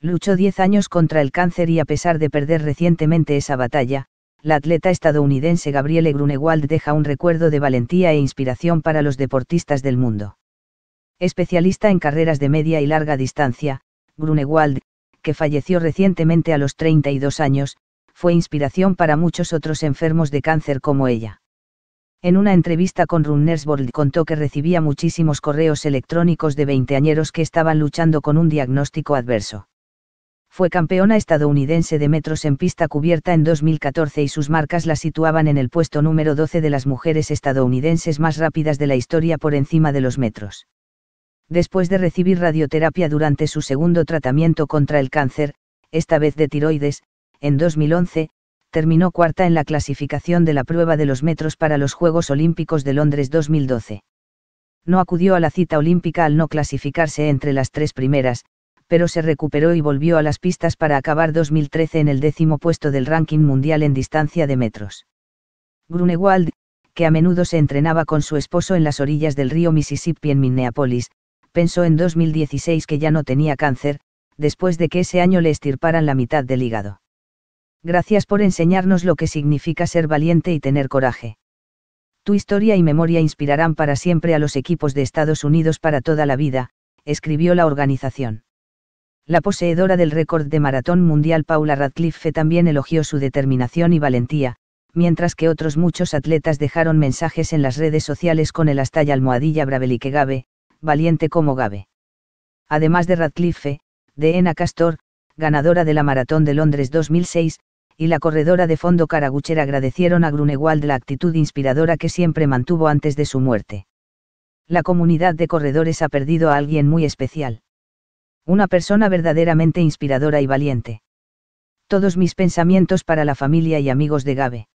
Luchó 10 años contra el cáncer y a pesar de perder recientemente esa batalla, la atleta estadounidense Gabriele Grunewald deja un recuerdo de valentía e inspiración para los deportistas del mundo. Especialista en carreras de media y larga distancia, Grunewald, que falleció recientemente a los 32 años, fue inspiración para muchos otros enfermos de cáncer como ella. En una entrevista con Runners World contó que recibía muchísimos correos electrónicos de veinteañeros que estaban luchando con un diagnóstico adverso fue campeona estadounidense de metros en pista cubierta en 2014 y sus marcas la situaban en el puesto número 12 de las mujeres estadounidenses más rápidas de la historia por encima de los metros. Después de recibir radioterapia durante su segundo tratamiento contra el cáncer, esta vez de tiroides, en 2011, terminó cuarta en la clasificación de la prueba de los metros para los Juegos Olímpicos de Londres 2012. No acudió a la cita olímpica al no clasificarse entre las tres primeras, pero se recuperó y volvió a las pistas para acabar 2013 en el décimo puesto del ranking mundial en distancia de metros. Grunewald, que a menudo se entrenaba con su esposo en las orillas del río Mississippi en Minneapolis, pensó en 2016 que ya no tenía cáncer, después de que ese año le estirparan la mitad del hígado. Gracias por enseñarnos lo que significa ser valiente y tener coraje. Tu historia y memoria inspirarán para siempre a los equipos de Estados Unidos para toda la vida, escribió la organización. La poseedora del récord de maratón mundial Paula Radcliffe también elogió su determinación y valentía, mientras que otros muchos atletas dejaron mensajes en las redes sociales con el hasta almohadilla Bravelique Gabe, valiente como Gabe. Además de Radcliffe, Deena Castor, ganadora de la Maratón de Londres 2006, y la corredora de fondo Caragucher agradecieron a Grunewald la actitud inspiradora que siempre mantuvo antes de su muerte. La comunidad de corredores ha perdido a alguien muy especial. Una persona verdaderamente inspiradora y valiente. Todos mis pensamientos para la familia y amigos de Gabe.